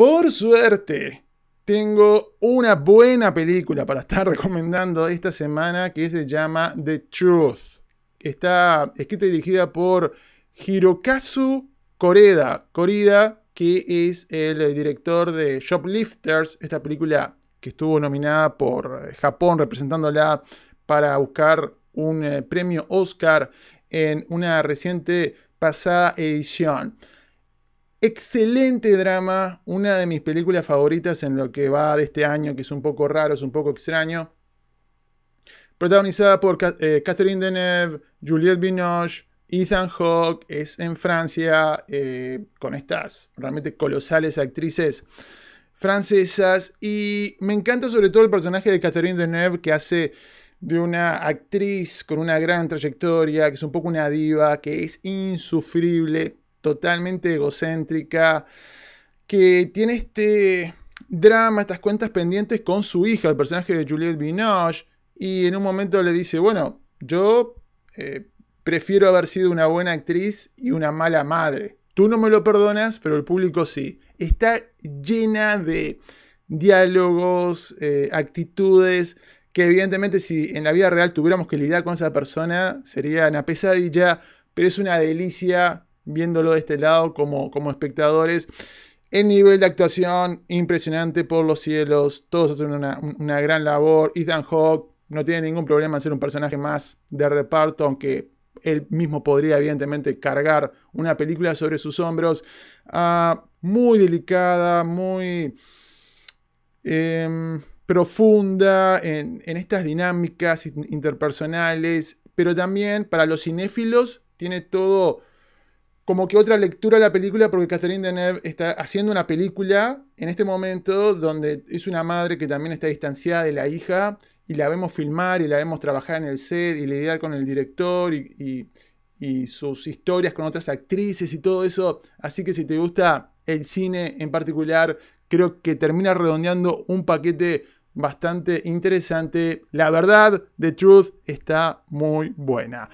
Por suerte, tengo una buena película para estar recomendando esta semana que se llama The Truth. Está escrita y dirigida por Hirokazu Koreda, que es el director de Shoplifters, esta película que estuvo nominada por eh, Japón representándola para buscar un eh, premio Oscar en una reciente pasada edición. Excelente drama, una de mis películas favoritas en lo que va de este año, que es un poco raro, es un poco extraño. Protagonizada por eh, Catherine Deneuve, Juliette Binoche, Ethan Hawke, es en Francia, eh, con estas realmente colosales actrices francesas. Y me encanta sobre todo el personaje de Catherine Deneuve, que hace de una actriz con una gran trayectoria, que es un poco una diva, que es insufrible, totalmente egocéntrica, que tiene este drama, estas cuentas pendientes con su hija, el personaje de Juliette Binoche, y en un momento le dice, bueno, yo eh, prefiero haber sido una buena actriz y una mala madre. Tú no me lo perdonas, pero el público sí. Está llena de diálogos, eh, actitudes, que evidentemente si en la vida real tuviéramos que lidiar con esa persona, sería una pesadilla, pero es una delicia viéndolo de este lado como, como espectadores. El nivel de actuación impresionante por los cielos. Todos hacen una, gran labor. Ethan Hawke no tiene ningún problema en ser un personaje más de reparto, aunque él mismo podría evidentemente cargar una película sobre sus hombros. Ah, muy delicada, muy em, profunda en estas dinámicas interpersonales. Pero también para los cinéfilos tiene todo como que otra lectura de la película porque Catherine Deneuve está haciendo una película en este momento donde es una madre que también está distanciada de la hija y la vemos filmar y la vemos trabajar en el set y lidiar con el director y, y sus historias con otras actrices y todo eso. Así que si te gusta el cine en particular, creo que termina redondeando un paquete bastante interesante. La verdad, The Truth está muy buena.